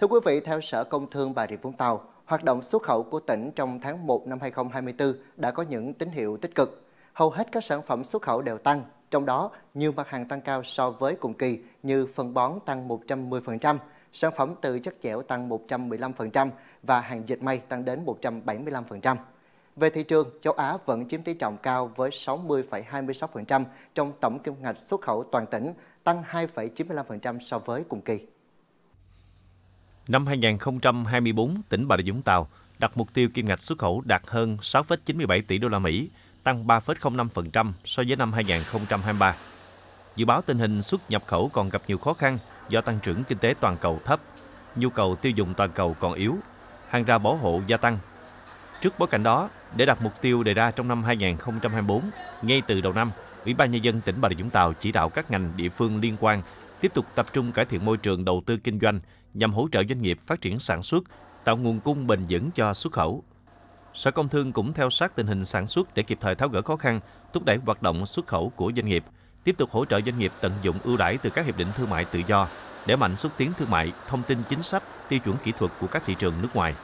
Thưa quý vị, theo Sở Công Thương Bà Rịa Vũng Tàu, hoạt động xuất khẩu của tỉnh trong tháng 1 năm 2024 đã có những tín hiệu tích cực. Hầu hết các sản phẩm xuất khẩu đều tăng, trong đó nhiều mặt hàng tăng cao so với cùng kỳ như phân bón tăng 110%, sản phẩm từ chất dẻo tăng 115% và hàng dệt may tăng đến 175%. Về thị trường, châu Á vẫn chiếm tỷ trọng cao với 60,26% trong tổng kim ngạch xuất khẩu toàn tỉnh, tăng 2,95% so với cùng kỳ. Năm 2024, tỉnh Bà Rịa Vũng Tàu đặt mục tiêu kim ngạch xuất khẩu đạt hơn 6,97 tỷ đô la Mỹ, tăng 3,05% so với năm 2023. Dự báo tình hình xuất nhập khẩu còn gặp nhiều khó khăn do tăng trưởng kinh tế toàn cầu thấp, nhu cầu tiêu dùng toàn cầu còn yếu, hàng ra bảo hộ gia tăng. Trước bối cảnh đó, để đạt mục tiêu đề ra trong năm 2024, ngay từ đầu năm, Ủy ban Nhân dân tỉnh Bà Rịa Vũng Tàu chỉ đạo các ngành địa phương liên quan tiếp tục tập trung cải thiện môi trường đầu tư kinh doanh, nhằm hỗ trợ doanh nghiệp phát triển sản xuất, tạo nguồn cung bền vững cho xuất khẩu. Sở Công Thương cũng theo sát tình hình sản xuất để kịp thời tháo gỡ khó khăn, thúc đẩy hoạt động xuất khẩu của doanh nghiệp, tiếp tục hỗ trợ doanh nghiệp tận dụng ưu đãi từ các hiệp định thương mại tự do, để mạnh xúc tiến thương mại, thông tin chính sách, tiêu chuẩn kỹ thuật của các thị trường nước ngoài.